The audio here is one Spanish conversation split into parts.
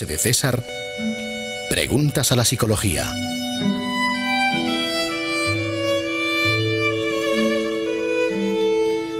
de César, Preguntas a la Psicología.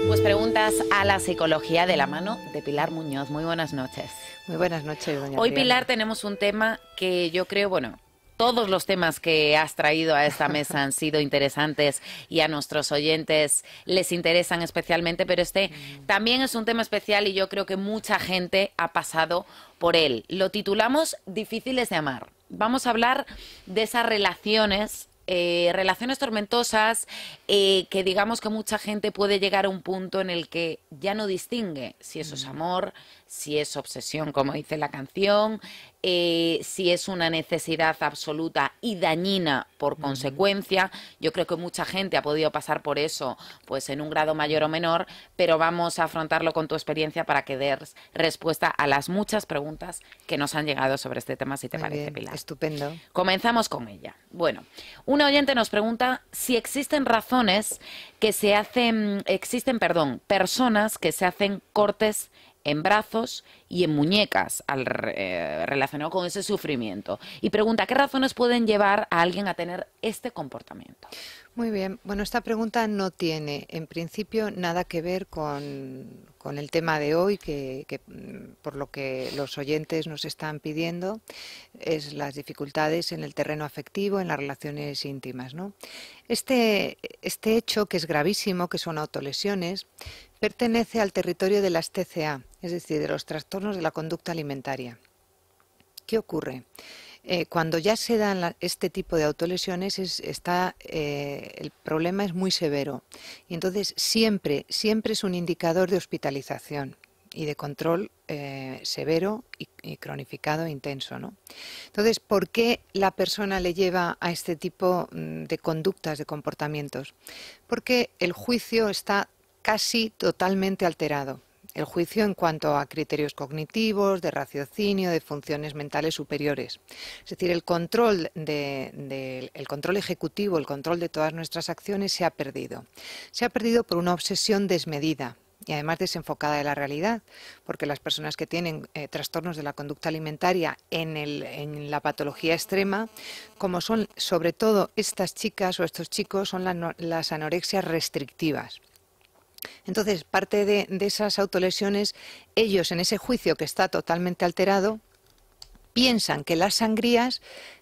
Pues preguntas a la psicología de la mano de Pilar Muñoz. Muy buenas noches. Muy buenas noches, doña Hoy, Pilar, tenemos un tema que yo creo, bueno, todos los temas que has traído a esta mesa han sido interesantes y a nuestros oyentes les interesan especialmente, pero este también es un tema especial y yo creo que mucha gente ha pasado por él. Lo titulamos Difíciles de amar. Vamos a hablar de esas relaciones eh, relaciones tormentosas, eh, que digamos que mucha gente puede llegar a un punto en el que ya no distingue si eso es mm. amor, si es obsesión, como dice la canción, eh, si es una necesidad absoluta y dañina por mm. consecuencia. Yo creo que mucha gente ha podido pasar por eso, pues en un grado mayor o menor, pero vamos a afrontarlo con tu experiencia para que des respuesta a las muchas preguntas que nos han llegado sobre este tema, si te parece, Pilar. Estupendo. Comenzamos con ella. Bueno, una oyente nos pregunta si existen razones que se hacen, existen, perdón, personas que se hacen cortes en brazos y en muñecas al, eh, relacionado con ese sufrimiento. Y pregunta, ¿qué razones pueden llevar a alguien a tener este comportamiento? Muy bien. Bueno, esta pregunta no tiene, en principio, nada que ver con, el tema de hoy, que, mm, por lo que los oyentes nos están pidiendo, es las dificultades en el terreno afectivo, en las relaciones íntimas. ¿no? Este, este hecho, que es gravísimo, que son autolesiones, pertenece al territorio de las TCA, es decir, de los trastornos de la conducta alimentaria. ¿Qué ocurre? Eh, cuando ya se dan este tipo de autolesiones, es, está, eh, el problema es muy severo. Y entonces siempre, siempre es un indicador de hospitalización y de control eh, severo y, y, cronificado e intenso. ¿no? Entonces, ¿por qué la persona le lleva a este tipo mm, de conductas, de comportamientos? Porque el juicio está casi totalmente alterado el juicio en cuanto a criterios cognitivos, de raciocinio, de funciones mentales superiores. Es decir, el control, el control ejecutivo, el control de todas nuestras acciones se ha perdido. Se ha perdido por una obsesión desmedida, y además desenfocada de la realidad, porque las personas que tienen eh, trastornos de la conducta alimentaria en, la patología extrema, como son sobre todo estas chicas o estos chicos, son las anorexias restrictivas. Entonces, parte de, esas autolesiones, ellos en ese juicio que está totalmente alterado, piensan que las sangrías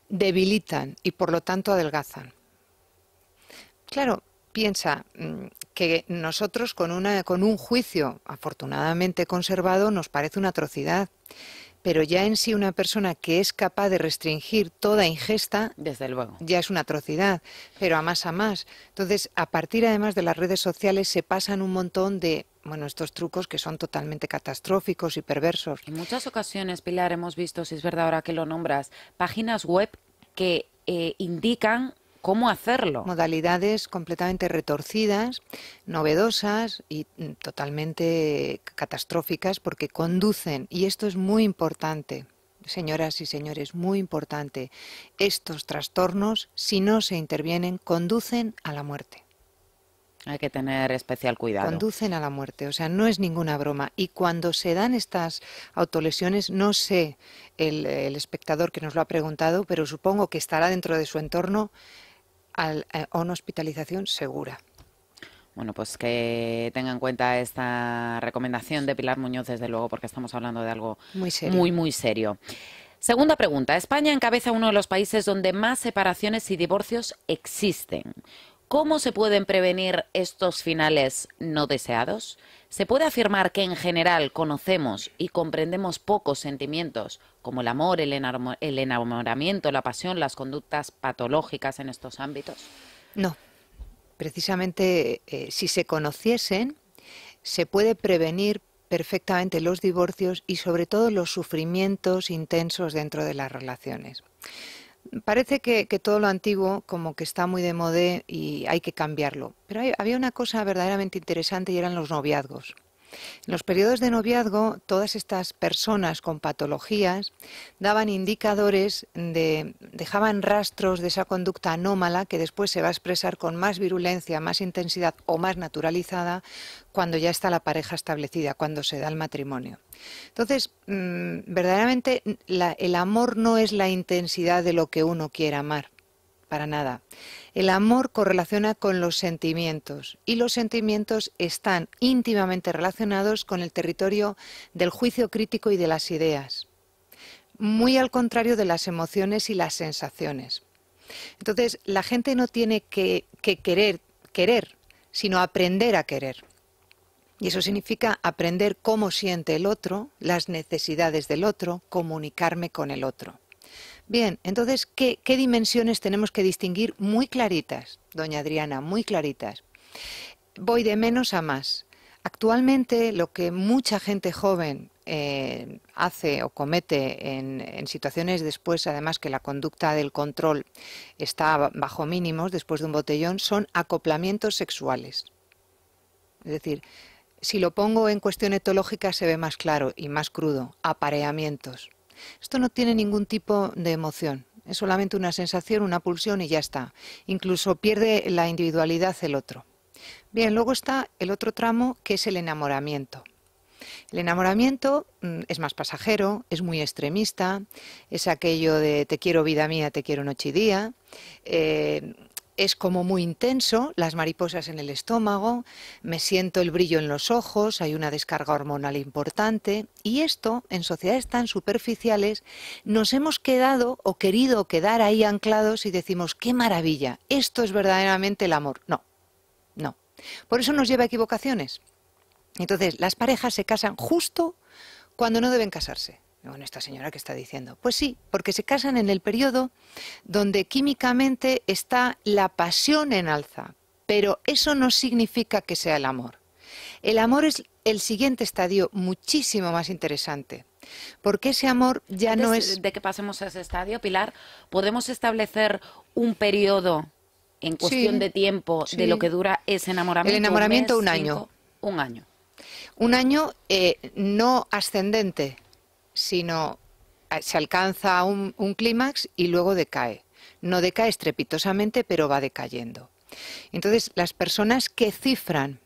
debilitan y por lo tanto adelgazan. Claro, piensa mm, que nosotros con, una, con un juicio afortunadamente conservado nos parece una atrocidad pero ya en sí una persona que es capaz de restringir toda ingesta, desde luego, ya es una atrocidad, pero a más a más. Entonces, a partir además de las redes sociales se pasan un montón de bueno, estos trucos que son totalmente catastróficos y perversos. En muchas ocasiones, Pilar, hemos visto, si es verdad ahora que lo nombras, páginas web que eh, indican cómo hacerlo. Modalidades completamente retorcidas, novedosas y mm, totalmente catastróficas porque conducen, y esto es muy importante, señoras y señores, muy importante, estos trastornos, si no se intervienen, conducen a la muerte. Hay que tener especial cuidado. Conducen a la muerte, o sea, no es ninguna broma. Y cuando se dan estas autolesiones, no sé el, el espectador que nos lo ha preguntado, pero supongo que estará dentro de su entorno eh, a una hospitalización segura. Bueno, pues que tenga en cuenta esta recomendación de Pilar Muñoz, desde luego, porque estamos hablando de algo muy, muy, muy serio. Segunda pregunta. España encabeza uno de los países donde más separaciones y divorcios existen. ¿Cómo se pueden prevenir estos finales no deseados? Se puede afirmar que en general conocemos y comprendemos pocos sentimientos, como el amor, el, enamoramiento, la pasión, las conductas patológicas en estos ámbitos. No, precisamente eh, si se conociesen, se puede prevenir perfectamente los divorcios y sobre todo los sufrimientos intensos dentro de las relaciones parece que, todo lo antiguo como que está muy de moda y hay que cambiarlo. Pero había una cosa verdaderamente interesante y eran los noviazgos. En los periodos de noviazgo, todas estas personas con patologías daban indicadores dejaban rastros de esa conducta anómala que después se va a expresar con más virulencia, más intensidad o más naturalizada cuando ya está la pareja establecida, cuando se da el matrimonio. Entonces, mm, verdaderamente el amor no es la intensidad de lo que uno quiere amar para nada. El amor correlaciona con los sentimientos y los sentimientos están íntimamente relacionados con el territorio del juicio crítico y de las ideas, muy al contrario de las emociones y las sensaciones. Entonces, la gente no tiene que, querer, querer, sino aprender a querer. Y eso significa aprender cómo siente el otro, las necesidades del otro, comunicarme con el otro. Bien, entonces, ¿qué, dimensiones tenemos que distinguir muy claritas, doña Adriana, muy claritas? Voy de menos a más. Actualmente lo que mucha gente joven eh, hace o comete en situaciones después, además que la conducta del control está bajo mínimos después de un botellón, son acoplamientos sexuales. Es decir, si lo pongo en cuestión etológica se ve más claro y más crudo, apareamientos. Esto no tiene ningún tipo de emoción. Es solamente una sensación, una pulsión y ya está. Incluso pierde la individualidad el otro. Bien, luego está el otro tramo que es el enamoramiento. El enamoramiento mm, es más pasajero, es muy extremista, es aquello de te quiero vida mía, te quiero noche y día, eh, es como muy intenso, las mariposas en el estómago, me siento el brillo en los ojos, hay una descarga hormonal importante y esto en sociedades tan superficiales nos hemos quedado o querido quedar ahí anclados y decimos, qué maravilla, esto es verdaderamente el amor. No, no. Por eso nos lleva a equivocaciones. Entonces, las parejas se casan justo cuando no deben casarse. Bueno, esta señora que está diciendo. Pues sí, porque se casan en el periodo donde químicamente está la pasión en alza, pero eso no significa que sea el amor. El amor es el siguiente estadio muchísimo más interesante. Porque ese amor ya no es. De que pasemos a ese estadio, Pilar, ¿podemos establecer un periodo en cuestión de tiempo de lo que dura ese enamoramiento? El enamoramiento, un, año. un año. Un año eh, no ascendente, sino ah, se alcanza un, un clímax y luego decae. No decae estrepitosamente, pero va decayendo. Entonces, las personas que cifran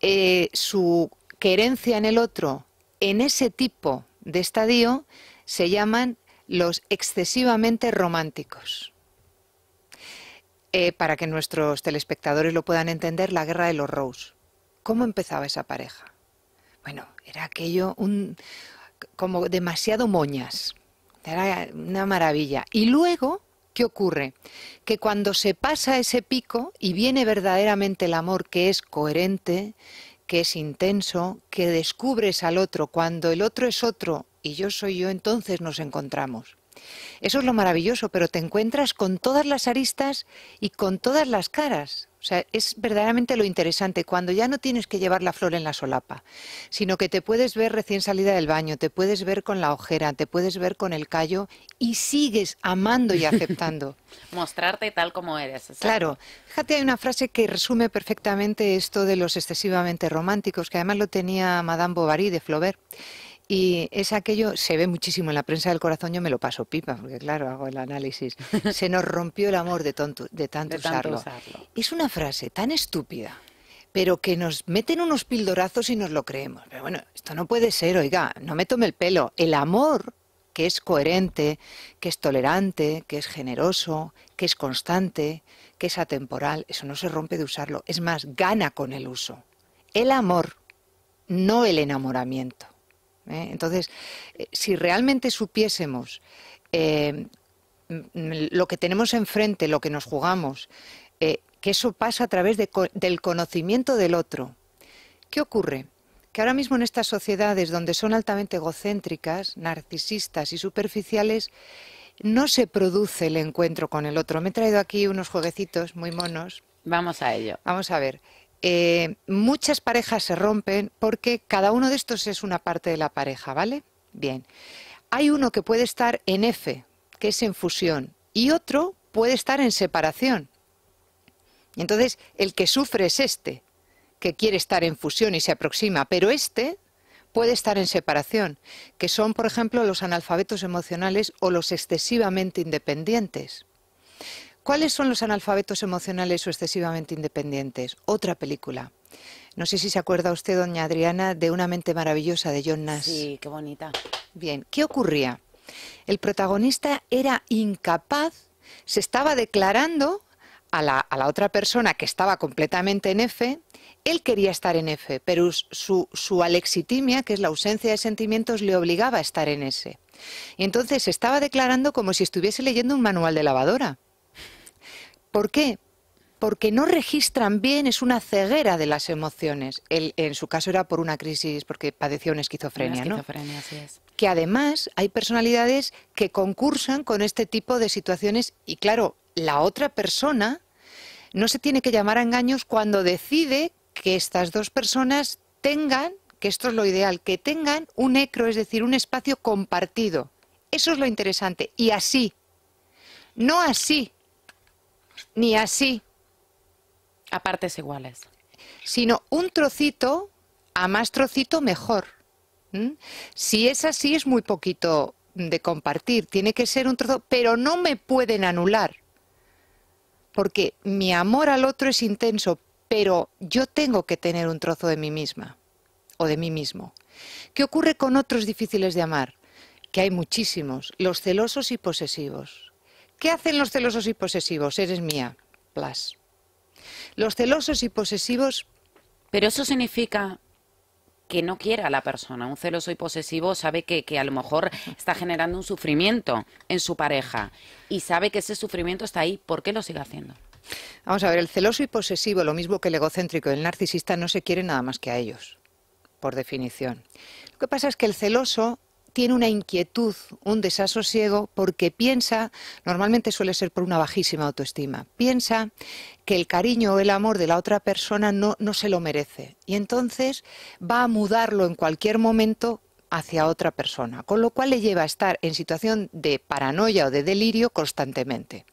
eh, su querencia en el otro en ese tipo de estadio se llaman los excesivamente románticos. Eh, para que nuestros telespectadores lo puedan entender, la guerra de los Rose. ¿Cómo empezaba esa pareja? Bueno, era aquello un, como demasiado moñas. Era una maravilla. Y luego, ¿qué ocurre? Que cuando se pasa ese pico y viene verdaderamente el amor que es coherente, que es intenso, que descubres al otro, cuando el otro es otro y yo soy yo, entonces nos encontramos. Eso es lo maravilloso, pero te encuentras con todas las aristas y con todas las caras. O sea, es verdaderamente lo interesante cuando ya no tienes que llevar la flor en la solapa, sino que te puedes ver recién salida del baño, te puedes ver con la ojera, te puedes ver con el callo y sigues amando y aceptando. Mostrarte tal como eres. Claro. Fíjate, hay una frase que resume perfectamente esto de los excesivamente románticos, que además lo tenía Madame Bovary de Flaubert. Y es aquello, se ve muchísimo en la prensa del corazón, yo me lo paso pipa, porque claro, hago el análisis. Se nos rompió el amor de, tonto, de, tanto, usarlo. Es una frase tan estúpida, pero que nos meten unos pildorazos y nos lo creemos. Pero bueno, esto no puede ser, oiga, no me tome el pelo. El amor que es coherente, que es tolerante, que es generoso, que es constante, que es atemporal, eso no se rompe de usarlo. Es más, gana con el uso. El amor, no el enamoramiento. ¿eh? Entonces, eh, si realmente supiésemos eh, lo que tenemos enfrente, lo que nos jugamos, que eso pasa a través del conocimiento del otro, ¿qué ocurre? Que ahora mismo en estas sociedades donde son altamente egocéntricas, narcisistas y superficiales, no se produce el encuentro con el otro. Me he traído aquí unos jueguecitos muy monos. Vamos a ello. Vamos a ver. Eh, muchas parejas se rompen porque cada uno de estos es una parte de la pareja, ¿vale? Bien. Hay uno que puede estar en F, que es en fusión, y otro puede estar en separación. Entonces, el que sufre es este, que quiere estar en fusión y se aproxima, pero este puede estar en separación, que son, por ejemplo, los analfabetos emocionales o los excesivamente independientes. ¿Cuáles son los analfabetos emocionales o excesivamente independientes? Otra película. No sé si se acuerda usted, doña Adriana, de Una mente maravillosa de John Nash. Sí, qué bonita. Bien, ¿qué ocurría? El protagonista era incapaz, se estaba declarando a la, otra persona que estaba completamente en F, él quería estar en F, pero su, su, alexitimia, que es la ausencia de sentimientos, le obligaba a estar en S. Y entonces estaba declarando como si estuviese leyendo un manual de lavadora. ¿Por qué? Porque no registran bien, es una ceguera de las emociones. en su caso era por una crisis, porque padeció una esquizofrenia, esquizofrenia ¿no? es. Que además hay personalidades que concursan con este tipo de situaciones y claro, la otra persona no se tiene que llamar a engaños cuando decide que estas dos personas tengan, que esto es lo ideal, que tengan un ecro, es decir, un espacio compartido. Eso es lo interesante. Y así, no así, ni así a partes iguales, sino un trocito a más trocito mejor. Si es así es muy poquito de compartir, tiene que ser un trozo, pero no me pueden anular, porque mi amor al otro es intenso, pero yo tengo que tener un trozo de mí misma o de mí mismo. ¿Qué ocurre con otros difíciles de amar? Que hay muchísimos, los celosos y posesivos ¿Qué hacen los celosos y posesivos? Eres mía, plas. Los celosos y posesivos... Pero eso significa que no quiera a la persona. Un celoso y posesivo sabe que, que, a lo mejor está generando un sufrimiento en su pareja y sabe que ese sufrimiento está ahí. ¿Por qué lo sigue haciendo? Vamos a ver, el celoso y posesivo, lo mismo que el egocéntrico y el narcisista, no se quiere nada más que a ellos, por definición. Lo que pasa es que el celoso tiene una inquietud, un desasosiego, porque piensa, normalmente suele ser por una bajísima autoestima, piensa que el cariño o el amor de la otra persona no, no se lo merece. Y entonces va a mudarlo en cualquier momento hacia otra persona, con lo cual le lleva a estar en situación de paranoia o de delirio constantemente.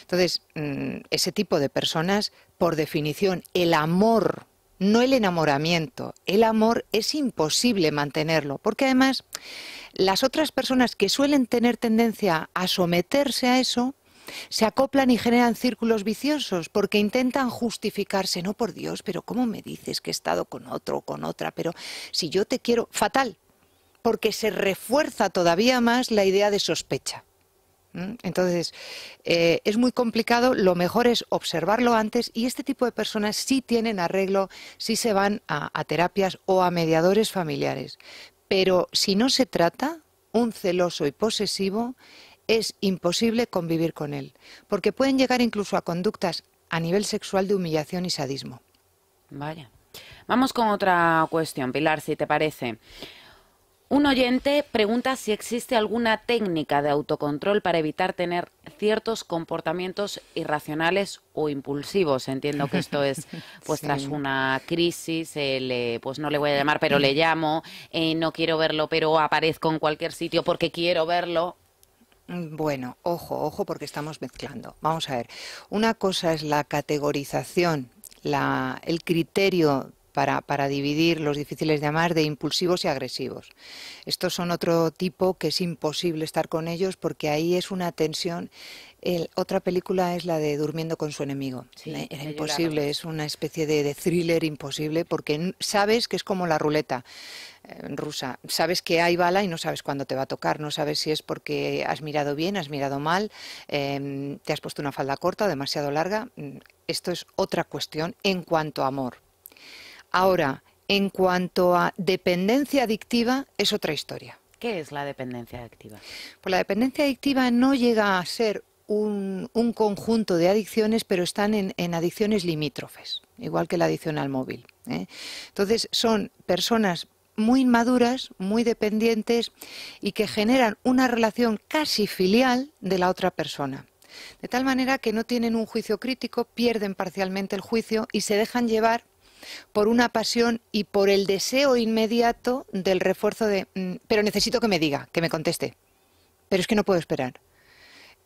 Entonces, mm, ese tipo de personas, por definición, el amor no el enamoramiento. El amor es imposible mantenerlo, porque además las otras personas que suelen tener tendencia a someterse a eso, se acoplan y generan círculos viciosos porque intentan justificarse, no por Dios, pero ¿cómo me dices que he estado con otro o con otra? Pero si yo te quiero, fatal, porque se refuerza todavía más la idea de sospecha. Entonces, eh, es muy complicado, lo mejor es observarlo antes y este tipo de personas sí tienen arreglo, sí se van a terapias o a mediadores familiares. Pero si no se trata, un celoso y posesivo es imposible convivir con él, porque pueden llegar incluso a conductas a nivel sexual de humillación y sadismo. Vaya. Vamos con otra cuestión, Pilar, si te parece. Un oyente pregunta si existe alguna técnica de autocontrol para evitar tener ciertos comportamientos irracionales o impulsivos. Entiendo que esto es, pues tras una crisis, eh, pues no le voy a llamar, pero le llamo, eh, no quiero verlo, pero aparezco en cualquier sitio porque quiero verlo. Mm, bueno, ojo, ojo, porque estamos mezclando. Vamos a ver, una cosa es la categorización, el criterio para, dividir los difíciles de amar de impulsivos y agresivos. Estos son otro tipo que es imposible estar con ellos porque ahí es una tensión otra película es la de Durmiendo con su enemigo. era imposible, es una especie de, thriller imposible porque sabes que es como la ruleta eh, rusa. Sabes que hay bala y no sabes cuándo te va a tocar. No sabes si es porque has mirado bien, has mirado mal, em, te has puesto una falda corta o demasiado larga. Mm, esto es otra cuestión en cuanto a amor, Ahora, en cuanto a dependencia adictiva, es otra historia. ¿Qué es la dependencia adictiva? Pues la dependencia adictiva no llega a ser un, conjunto de adicciones, pero están en, adicciones limítrofes, igual que la adicción al móvil. ¿eh? Entonces, son personas muy inmaduras, muy dependientes y que generan una relación casi filial de la otra persona. De tal manera que no tienen un juicio crítico, pierden parcialmente el juicio y se dejan llevar por una pasión y por el deseo inmediato del refuerzo de, mm, pero necesito que me diga, que me conteste, pero es que no puedo esperar.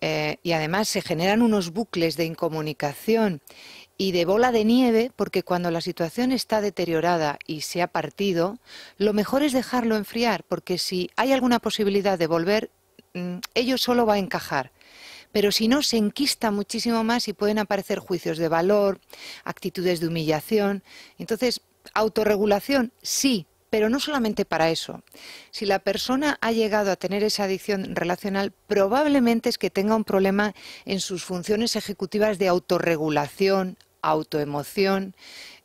Eh, y además se generan unos bucles de incomunicación y de bola de nieve, porque cuando la situación está deteriorada y se ha partido, lo mejor es dejarlo enfriar, porque si hay alguna posibilidad de volver, mm, ello solo va a encajar pero si no, se enquista muchísimo más y pueden aparecer juicios de valor, actitudes de humillación. Entonces, autorregulación, sí, pero no solamente para eso. Si la persona ha llegado a tener esa adicción relacional, probablemente es que tenga un problema en sus funciones ejecutivas de autorregulación, autoemoción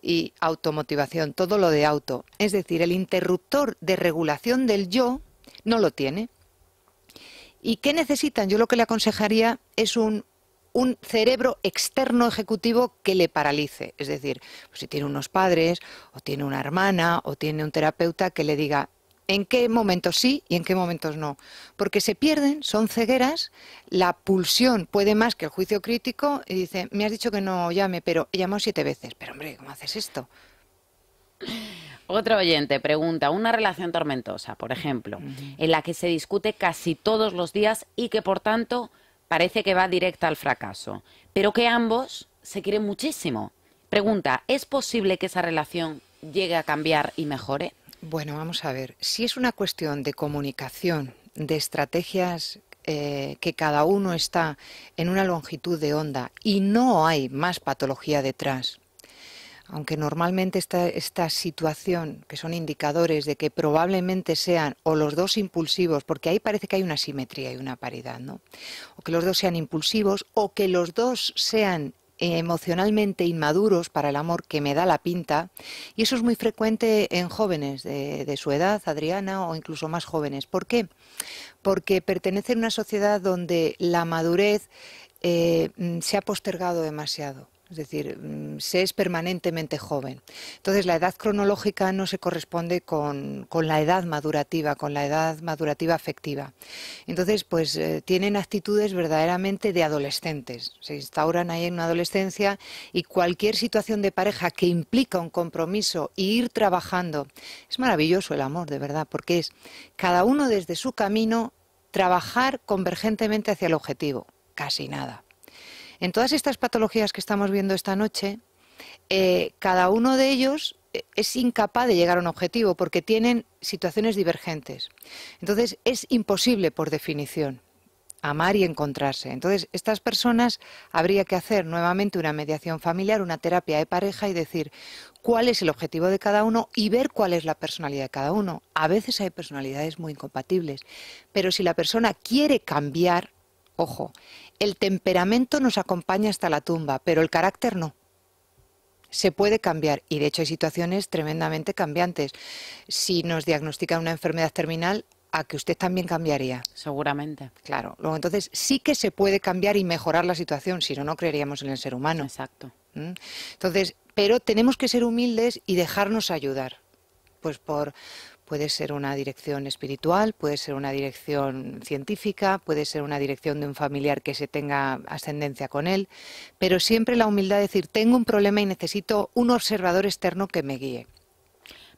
y automotivación, todo lo de auto. Es decir, el interruptor de regulación del yo no lo tiene. ¿Y qué necesitan? Yo lo que le aconsejaría es un, un cerebro externo ejecutivo que le paralice. Es decir, pues si tiene unos padres, o tiene una hermana, o tiene un terapeuta que le diga, en qué momentos sí y en qué momentos no. Porque se pierden, son cegueras, la pulsión puede más que el juicio crítico y dice, me has dicho que no llame, pero he siete veces. Pero hombre, ¿cómo haces esto? Otro oyente pregunta, una relación tormentosa, por ejemplo, en la que se discute casi todos los días y que por tanto parece que va directa al fracaso, pero que ambos se quieren muchísimo. Pregunta, ¿es posible que esa relación llegue a cambiar y mejore? Bueno, vamos a ver, si es una cuestión de comunicación, de estrategias eh, que cada uno está en una longitud de onda y no hay más patología detrás, aunque normalmente esta, esta, situación, que son indicadores de que probablemente sean o los dos impulsivos, porque ahí parece que hay una simetría y una paridad, ¿no? O que los dos sean impulsivos, o que los dos sean emocionalmente inmaduros para el amor que me da la pinta. Y eso es muy frecuente en jóvenes de, su edad, Adriana, o incluso más jóvenes. ¿Por qué? Porque pertenecen a una sociedad donde la madurez eh, mm, se ha postergado demasiado es decir, mm, se es permanentemente joven. Entonces, la edad cronológica no se corresponde con, la edad madurativa, con la edad madurativa afectiva. Entonces, pues eh, tienen actitudes verdaderamente de adolescentes, se instauran ahí en una adolescencia y cualquier situación de pareja que implica un compromiso y ir trabajando, es maravilloso el amor, de verdad, porque es cada uno desde su camino trabajar convergentemente hacia el objetivo, casi nada. En todas estas patologías que estamos viendo esta noche, eh, cada uno de ellos eh, es incapaz de llegar a un objetivo porque tienen situaciones divergentes. Entonces, es imposible por definición amar y encontrarse. Entonces, estas personas habría que hacer nuevamente una mediación familiar, una terapia de pareja y decir cuál es el objetivo de cada uno y ver cuál es la personalidad de cada uno. A veces hay personalidades muy incompatibles, pero si la persona quiere cambiar, ojo, el temperamento nos acompaña hasta la tumba, pero el carácter no. Se puede cambiar y de hecho hay situaciones tremendamente cambiantes. Si nos diagnostican una enfermedad terminal, a que usted también cambiaría. Seguramente. Claro. Luego, entonces, sí que se puede cambiar y mejorar la situación, si no, no creeríamos en el ser humano. Exacto. ¿Mm? Entonces, pero tenemos que ser humildes y dejarnos ayudar. Pues por, Puede ser una dirección espiritual, puede ser una dirección científica, puede ser una dirección de un familiar que se tenga ascendencia con él, pero siempre la humildad de decir, tengo un problema y necesito un observador externo que me guíe.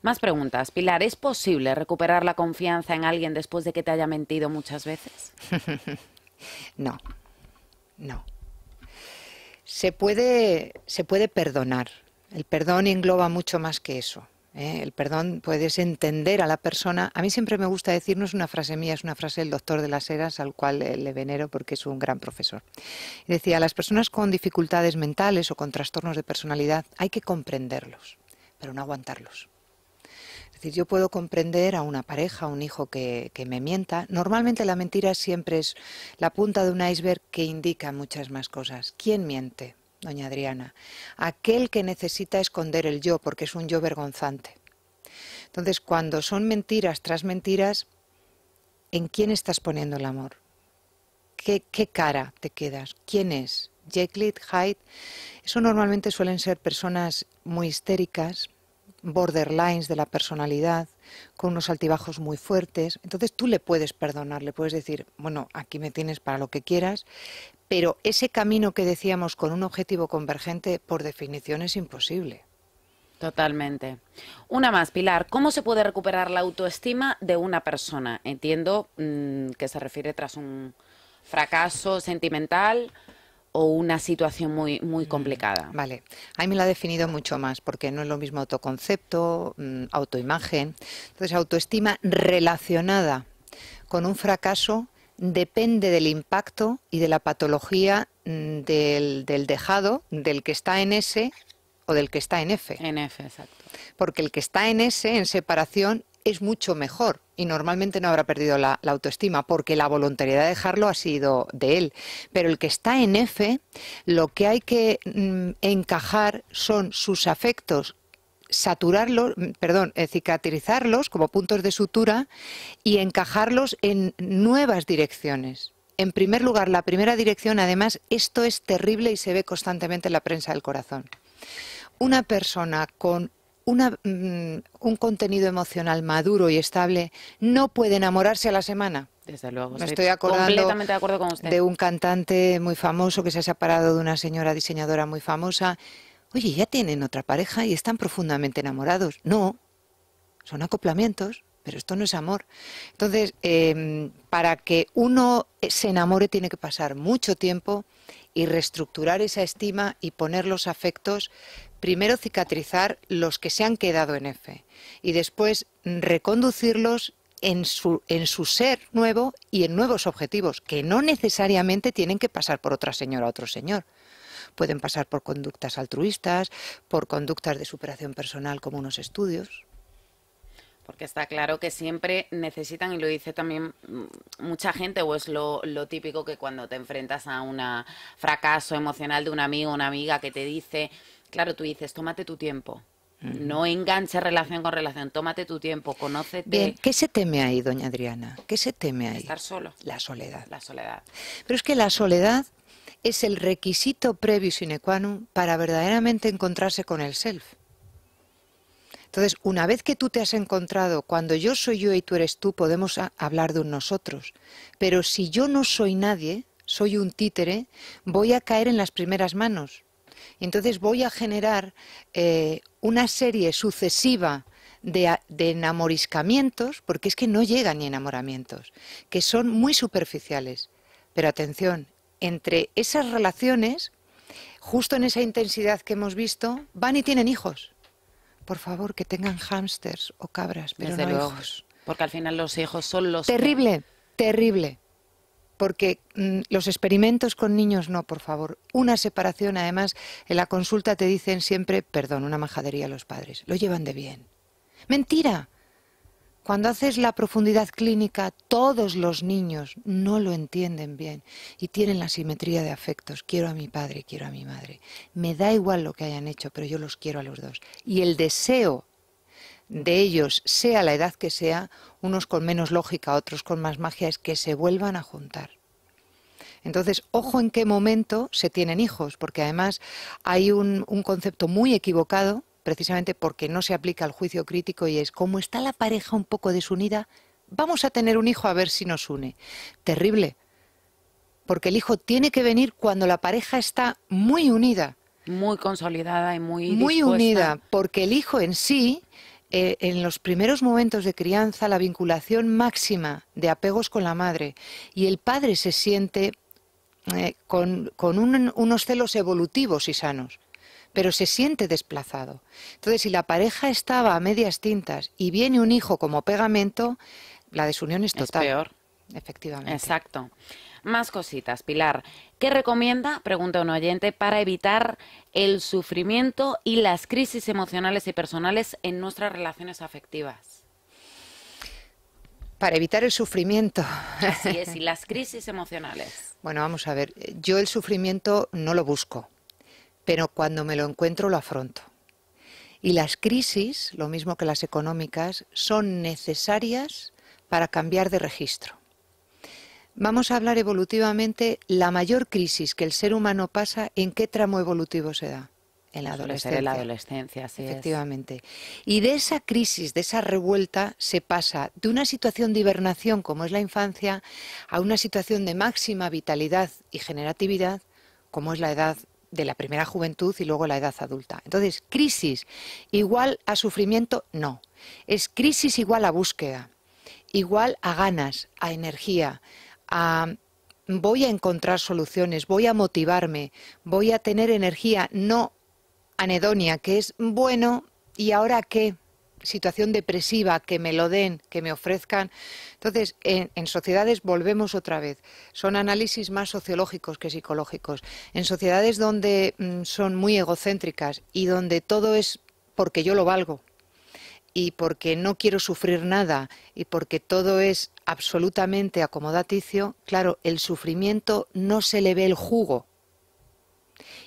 Más preguntas. Pilar, ¿es posible recuperar la confianza en alguien después de que te haya mentido muchas veces? no, no. Se puede, se puede perdonar. El perdón engloba mucho más que eso. ¿eh? el perdón puedes entender a la persona. A mí siempre me gusta decir, no es una frase mía, es una frase del doctor de las eras al cual le, venero porque es un gran profesor. Y decía, las personas con dificultades mentales o con trastornos de personalidad hay que comprenderlos, pero no aguantarlos. Es decir, yo puedo comprender a una pareja, a un hijo que, que me mienta. Normalmente la mentira siempre es la punta de un iceberg que indica muchas más cosas. ¿Quién miente? doña Adriana, aquel que necesita esconder el yo, porque es un yo vergonzante. Entonces, cuando son mentiras tras mentiras, ¿en quién estás poniendo el amor? ¿Qué, cara te quedas? ¿Quién es? Jekyll, Hyde, eso normalmente suelen ser personas muy histéricas, borderlines de la personalidad, con unos altibajos muy fuertes. Entonces tú le puedes perdonar, le puedes decir, bueno, aquí me tienes para lo que quieras, pero ese camino que decíamos con un objetivo convergente, por definición, es imposible. Totalmente. Una más, Pilar. ¿Cómo se puede recuperar la autoestima de una persona? Entiendo mm, que se refiere tras un fracaso sentimental o una situación muy, muy mm, complicada. Vale, ahí me la ha definido mucho más, porque no es lo mismo autoconcepto, mm, autoimagen. Entonces, autoestima relacionada con un fracaso depende del impacto y de la patología mm, del, del, dejado, del que está en S o del que está en F. En exacto. Porque el que está en S, en separación, es mucho mejor y normalmente no habrá perdido la, autoestima porque la voluntariedad de dejarlo ha sido de él. Pero el que está en F, lo que hay que mm, encajar son sus afectos saturarlos, perdón, eh, cicatrizarlos como puntos de sutura y encajarlos en nuevas direcciones. En primer lugar, la primera dirección, además, esto es terrible y se ve constantemente en la prensa del corazón. Una persona con una, mm, un contenido emocional maduro y estable no puede enamorarse a la semana. Desde luego, Me estoy, de, acuerdo con usted. de un cantante muy famoso que se ha separado de una señora diseñadora muy famosa Oye, ya tienen otra pareja y están profundamente enamorados. No, son acoplamientos, pero esto no es amor. Entonces, em, para que uno se enamore tiene que pasar mucho tiempo y reestructurar esa estima y poner los afectos, primero cicatrizar los que se han quedado en F y después reconducirlos en su, en su ser nuevo y en nuevos objetivos, que no necesariamente tienen que pasar por otra señora o otro señor. Pueden pasar por conductas altruistas, por conductas de superación personal como unos estudios. Porque está claro que siempre necesitan, y lo dice también mm, mucha gente, o es lo, típico que cuando te enfrentas a un fracaso emocional de un amigo o una amiga que te dice, claro, tú dices, tómate tu tiempo. No enganches relación con relación, tómate tu tiempo, conócete. Bien, ¿qué se teme ahí, doña Adriana? ¿Qué se teme ahí? Estar solo. La soledad. La soledad. Pero es que la soledad es el requisito previo sine qua non para verdaderamente encontrarse con el self. Entonces, una vez que tú te has encontrado, cuando yo soy yo y tú eres tú, podemos hablar de un nosotros. Pero si yo no soy nadie, soy un títere, voy a caer en las primeras manos. Entonces voy a generar eh, una serie sucesiva de, de, enamoriscamientos, porque es que no llegan ni enamoramientos, que son muy superficiales. Pero atención, entre esas relaciones, justo en esa intensidad que hemos visto, van y tienen hijos. Por favor, que tengan hámsters o cabras, pero no hijos. Porque al final los hijos son los... Terrible, terrible. Porque mm, los experimentos con niños no, por favor. Una separación, además, en la consulta te dicen siempre, perdón, una majadería a los padres. Lo llevan de bien. Mentira. Cuando haces la profundidad clínica, todos los niños no lo entienden bien y tienen la simetría de afectos. Quiero a mi padre, quiero a mi madre. Me da igual lo que hayan hecho, pero yo los quiero a los dos. Y el deseo de ellos, sea la edad que sea, unos con menos lógica, otros con más magia, es que se vuelvan a juntar. Entonces, ojo en qué momento se tienen hijos, porque además hay un, un concepto muy equivocado precisamente porque no se aplica al juicio crítico y es como está la pareja un poco desunida, vamos a tener un hijo a ver si nos une. Terrible, porque el hijo tiene que venir cuando la pareja está muy unida. Muy consolidada y muy... Muy unida, porque el hijo en sí, eh, en los primeros momentos de crianza, la vinculación máxima de apegos con la madre y el padre se siente eh, con, unos celos evolutivos y sanos pero se siente desplazado. Entonces, si la pareja estaba a medias tintas y viene un hijo como pegamento, la desunión es total. Es peor. Efectivamente. Exacto. Más cositas, Pilar. ¿Qué recomienda, pregunta un oyente, para evitar el sufrimiento y las crisis emocionales y personales en nuestras relaciones afectivas? Para evitar el sufrimiento. Así es, y las crisis emocionales. Bueno, vamos a ver, yo el sufrimiento no lo busco pero cuando me lo encuentro lo afronto. Y las crisis, lo mismo que las económicas, son necesarias para cambiar de registro. Vamos a hablar evolutivamente la mayor crisis que el ser humano pasa, ¿en qué tramo evolutivo se da? En la adolescencia. la adolescencia, sí. Efectivamente. Y de esa crisis, de esa revuelta, se pasa de una situación de hibernación como es la infancia a una situación de máxima vitalidad y generatividad como es la edad de la primera juventud y luego la edad adulta. Entonces, crisis igual a sufrimiento, no. Es crisis igual a búsqueda, igual a ganas, a energía, a voy a encontrar soluciones, voy a motivarme, voy a tener energía, no anedonia, que es bueno y ahora qué situación depresiva, que me lo den, que me ofrezcan. Entonces, en, sociedades volvemos otra vez. Son análisis más sociológicos que psicológicos. En sociedades donde mm, son muy egocéntricas y donde todo es porque yo lo valgo y porque no quiero sufrir nada y porque todo es absolutamente acomodaticio, claro, el sufrimiento no se le ve el jugo.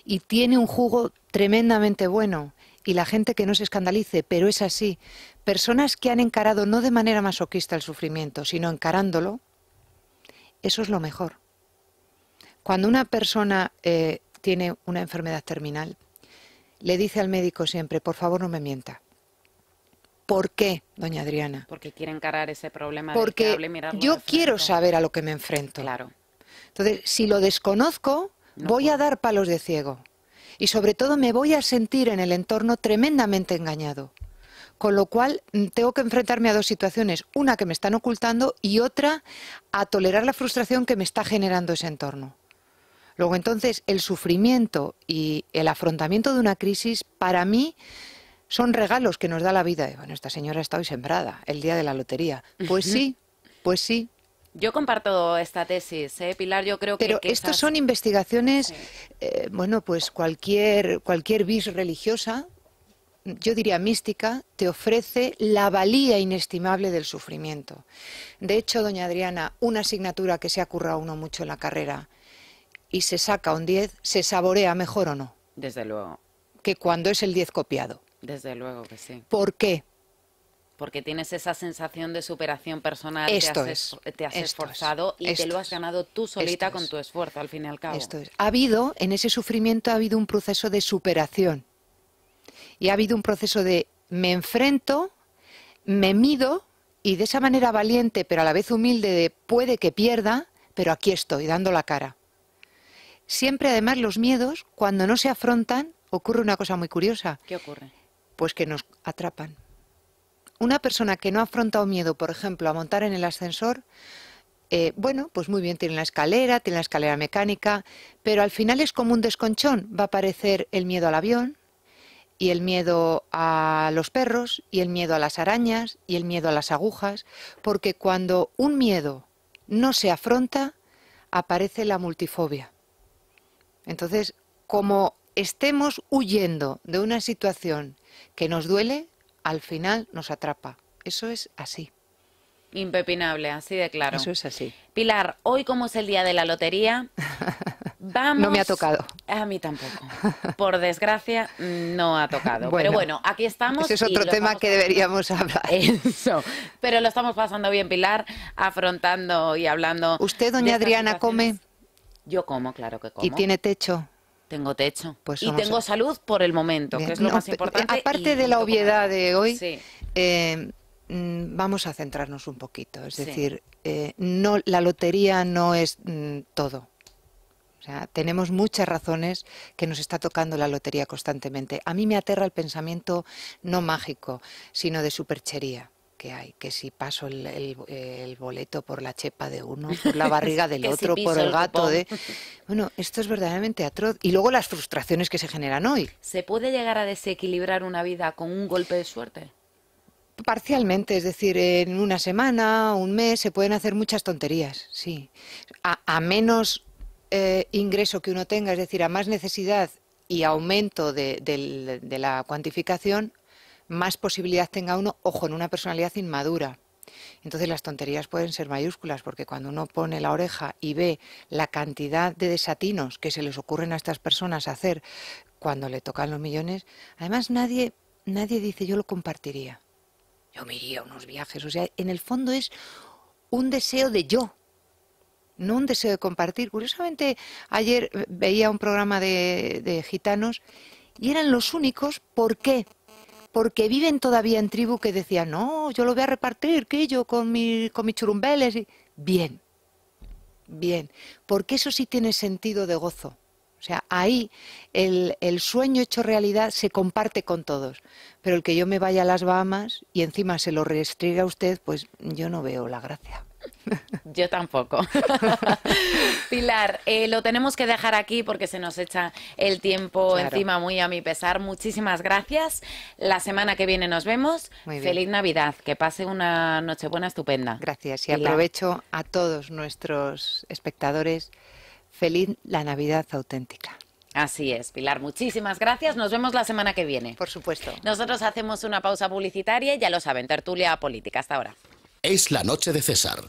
Y tiene un jugo tremendamente bueno y la gente que no se escandalice, pero es así. Personas que han encarado no de manera masoquista el sufrimiento, sino encarándolo, eso es lo mejor. Cuando una persona eh, tiene una enfermedad terminal, le dice al médico siempre, por favor no me mienta. ¿Por qué, doña Adriana? Porque quiere encarar ese problema. Porque yo quiero saber a lo que me enfrento. Claro. Entonces, si lo desconozco, voy a dar palos de ciego y sobre todo me voy a sentir en el entorno tremendamente engañado. Con lo cual mm, tengo que enfrentarme a dos situaciones, una que me están ocultando y otra a tolerar la frustración que me está generando ese entorno. Luego entonces el sufrimiento y el afrontamiento de una crisis para mí son regalos que nos da la vida. Bueno, esta señora está hoy sembrada, el día de la lotería. Pues sí, pues sí, yo comparto esta tesis, ¿eh? Pilar. Yo creo que. Pero estas son investigaciones, eh, bueno, pues cualquier, cualquier bis religiosa, yo diría mística, te ofrece la valía inestimable del sufrimiento. De hecho, doña Adriana, una asignatura que se ha currado uno mucho en la carrera y se saca un 10, ¿se saborea mejor o no? Desde luego. Que cuando es el 10 copiado. Desde luego que sí. ¿Por qué? porque tienes esa sensación de superación personal, te has, esforzado y te lo has ganado tú solita con tu esfuerzo, al fin y al cabo. Esto es. Ha habido, en ese sufrimiento ha habido un proceso de superación y ha habido un proceso de me enfrento, me mido y de esa manera valiente pero a la vez humilde de puede que pierda, pero aquí estoy dando la cara. Siempre además los miedos, cuando no se afrontan, ocurre una cosa muy curiosa. ¿Qué ocurre? Pues que nos atrapan una persona que no ha afrontado miedo, por ejemplo, a montar en el ascensor, eh, bueno, pues muy bien, tiene la escalera, tiene la escalera mecánica, pero al final es como un desconchón. Va a aparecer el miedo al avión, y el miedo a los perros, y el miedo a las arañas, y el miedo a las agujas, porque cuando un miedo no se afronta, aparece la multifobia. Entonces, como estemos huyendo de una situación que nos duele, al final nos atrapa. Eso es así. Impepinable, así de claro. Eso es así. Pilar, hoy como es el día de la lotería, vamos... no me ha tocado. A mí tampoco. Por desgracia, no ha tocado. Pero bueno, aquí estamos. Ese es otro tema que deberíamos hablar. Eso. Pero lo estamos pasando bien, Pilar, afrontando y hablando. ¿Usted, doña Adriana, come? Yo como, claro que como. ¿Y tiene techo? Tengo techo. Pues y tengo salud por el momento, que es lo más importante. Aparte de la obviedad de hoy, eh, mm, vamos a centrarnos un poquito. Es decir, eh, no, la lotería no es mm, todo. tenemos muchas razones que nos está tocando la lotería constantemente. A mí me aterra el pensamiento no mágico, sino de superchería que hay, que si paso el, boleto por la chepa de uno, por la barriga del otro, por el, gato de... Bueno, esto es verdaderamente atroz. Y luego las frustraciones que se generan hoy. ¿Se puede llegar a desequilibrar una vida con un golpe de suerte? Parcialmente, es decir, en una semana, un mes, se pueden hacer muchas tonterías, sí. A, menos eh, ingreso que uno tenga, es decir, a más necesidad y aumento de la cuantificación, más posibilidad tenga uno, ojo, en una personalidad inmadura. Entonces las tonterías pueden ser mayúsculas, porque cuando uno pone la oreja y ve la cantidad de desatinos que se les ocurren a estas personas hacer cuando le tocan los millones, además nadie, nadie dice yo lo compartiría. Yo me iría a unos viajes. O sea, en el fondo es un deseo de yo, no un deseo de compartir. Curiosamente, ayer eh, veía un programa de, de gitanos y eran los únicos. ¿Por qué? porque viven todavía en tribu que decían, no, yo lo voy a repartir, que yo con, mi, con mis churumbeles. Bien, bien, porque eso sí tiene sentido de gozo. O sea, ahí el, el, sueño hecho realidad se comparte con todos. Pero el que yo me vaya a las Bahamas y encima se lo restriga a usted, pues yo no veo la gracia. Yo tampoco. Pilar, eh, lo tenemos que dejar aquí porque se nos echa el tiempo encima muy a mi pesar. Muchísimas gracias. La semana que viene nos vemos. Feliz Navidad. Que pase una noche buena estupenda. Gracias. Y aprovecho a todos nuestros espectadores. Feliz la Navidad auténtica. Así es, Pilar. Muchísimas gracias. Nos vemos la semana que viene. Por supuesto. Nosotros hacemos una pausa publicitaria, ya lo saben, tertulia política. Hasta ahora. Es la noche de César.